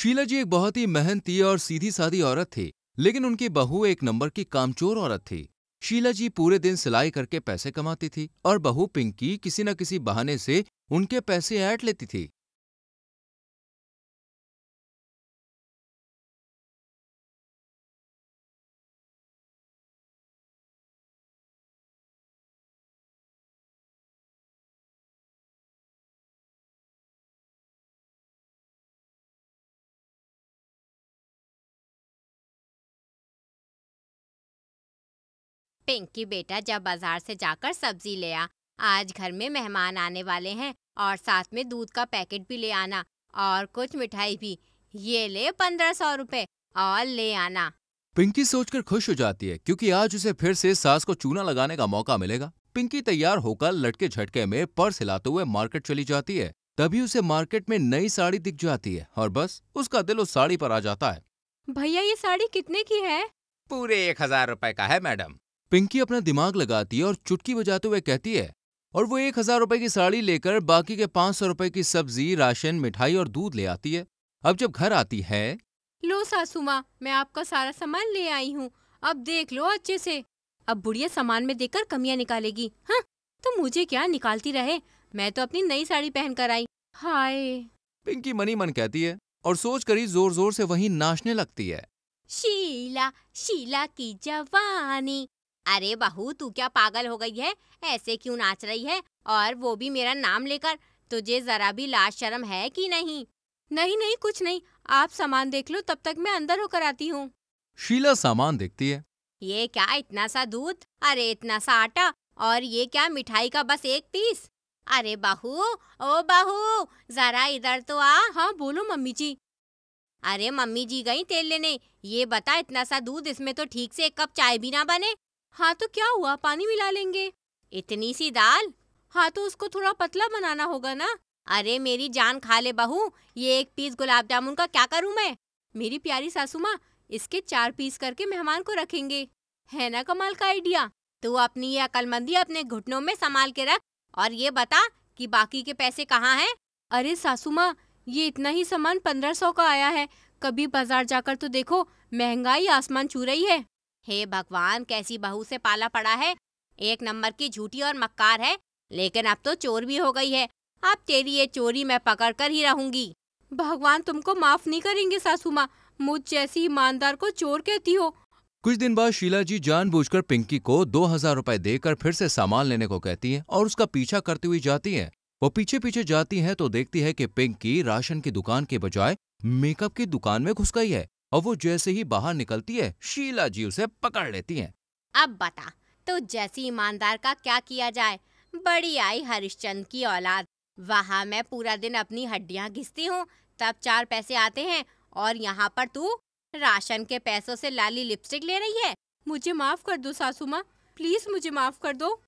शीला जी एक बहुत ही मेहनती और सीधी साधी औरत थी लेकिन उनकी बहू एक नंबर की कामचोर औरत थी शीला जी पूरे दिन सिलाई करके पैसे कमाती थी और बहू पिंकी किसी न किसी बहाने से उनके पैसे ऐट लेती थी पिंकी बेटा जब बाजार से जाकर सब्जी ले आ आज घर में मेहमान आने वाले हैं और साथ में दूध का पैकेट भी ले आना और कुछ मिठाई भी ये ले पंद्रह सौ रूपए और ले आना पिंकी सोचकर खुश हो जाती है क्योंकि आज उसे फिर से सास को चूना लगाने का मौका मिलेगा पिंकी तैयार होकर लटके झटके में पर्स हिलाते हुए मार्केट चली जाती है तभी उसे मार्केट में नई साड़ी दिख जाती है और बस उसका दिल उस साड़ी पर आ जाता है भैया ये साड़ी कितने की है पूरे एक हजार रुपए का है मैडम पिंकी अपना दिमाग लगाती है और चुटकी बजाते हुए कहती है और वो एक हजार रुपए की साड़ी लेकर बाकी के पांच सौ रुपए की सब्जी राशन मिठाई और दूध ले आती है अब जब घर आती है लो सासू माँ मैं आपका सारा सामान ले आई हूँ अब देख लो अच्छे से अब बुढ़िया सामान में देकर कमियाँ निकालेगी हाँ तो मुझे क्या निकालती रहे मैं तो अपनी नई साड़ी पहन कर आई हाय पिंकी मनी मन कहती है और सोच कर ही जोर जोर से वहीं नाचने लगती है शीला शीला की जवानी अरे बहू तू क्या पागल हो गई है ऐसे क्यों नाच रही है और वो भी मेरा नाम लेकर तुझे जरा भी लाज शर्म है कि नहीं नहीं नहीं कुछ नहीं आप सामान देख लो तब तक मैं अंदर होकर आती हूँ शीला सामान देखती है ये क्या इतना सा दूध अरे इतना सा आटा और ये क्या मिठाई का बस एक पीस अरे बहू ओ बहू जरा इधर तो आ हाँ बोलो मम्मी जी अरे मम्मी जी गई तेल लेने ये बता इतना सा दूध इसमें तो ठीक से एक कप चाय भी ना बने हाँ तो क्या हुआ पानी मिला लेंगे इतनी सी दाल हाँ तो उसको थोड़ा पतला बनाना होगा ना अरे मेरी जान खा ले बहू ये एक पीस गुलाब जामुन का क्या करूँ मैं मेरी प्यारी सासू माँ इसके चार पीस करके मेहमान को रखेंगे है ना कमाल का आइडिया तो अपनी ये अकलमंदी अपने घुटनों में संभाल के रख और ये बता कि बाकी के पैसे कहाँ हैं अरे सासू माँ ये इतना ही सामान पंद्रह सौ का आया है कभी बाजार जाकर तो देखो महंगाई आसमान छू रही है हे भगवान कैसी बहू से पाला पड़ा है एक नंबर की झूठी और मक्कार है लेकिन अब तो चोर भी हो गई है अब तेरी ये चोरी मैं पकड़ कर ही रहूंगी भगवान तुमको माफ नहीं करेंगे सासू माँ मुझ जैसी ईमानदार को चोर कहती हो कुछ दिन बाद शीला जी जानबूझकर पिंकी को दो हजार रूपए देकर फिर से सामान लेने को कहती है और उसका पीछा करती हुई जाती है वो पीछे पीछे जाती है तो देखती है कि पिंकी राशन की दुकान के बजाय मेकअप की दुकान में घुस गई है और वो जैसे ही बाहर निकलती है शीला जी उसे पकड़ लेती है अब बता तो जैसी ईमानदार का क्या किया जाए बड़ी आई हरिश्चंद की औलाद वहाँ मैं पूरा दिन अपनी हड्डियाँ घिसती हूँ तब चार पैसे आते हैं और यहाँ पर तू राशन के पैसों से लाली लिपस्टिक ले रही है मुझे माफ कर दो सासू माँ प्लीज मुझे माफ कर दो